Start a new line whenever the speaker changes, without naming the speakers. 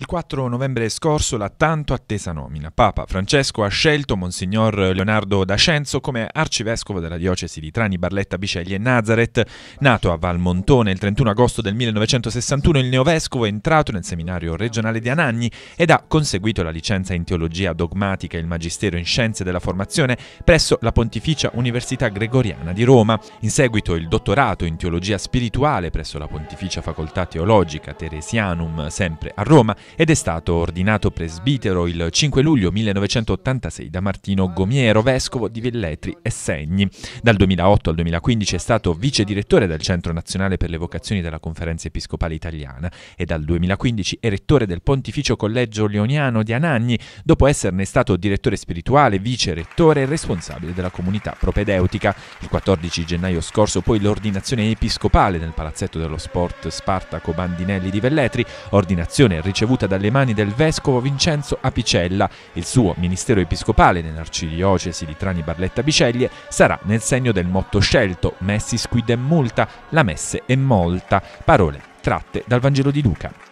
Il 4 novembre scorso la tanto attesa nomina. Papa Francesco ha scelto Monsignor Leonardo D'Ascenzo come arcivescovo della diocesi di Trani, Barletta, Biceglie e Nazareth. Nato a Valmontone il 31 agosto del 1961, il neovescovo è entrato nel seminario regionale di Anagni ed ha conseguito la licenza in teologia dogmatica e il magistero in scienze della formazione presso la Pontificia Università Gregoriana di Roma. In seguito il dottorato in teologia spirituale presso la Pontificia Facoltà Teologica Teresianum, sempre a Roma ed è stato ordinato presbitero il 5 luglio 1986 da Martino Gomiero, vescovo di Velletri e Segni. Dal 2008 al 2015 è stato vice direttore del Centro Nazionale per le Vocazioni della Conferenza Episcopale Italiana e dal 2015 è rettore del Pontificio Collegio Leoniano di Anagni, dopo esserne stato direttore spirituale, vice rettore e responsabile della comunità propedeutica. Il 14 gennaio scorso poi l'ordinazione episcopale nel palazzetto dello sport Spartaco Bandinelli di Velletri, ordinazione ricevuta ricevuta dalle mani del vescovo Vincenzo Apicella. Il suo ministero episcopale nell'arcidiocesi di Trani Barletta Biceglie sarà nel segno del motto scelto Messis quidem multa, la messe è molta, parole tratte dal Vangelo di Luca.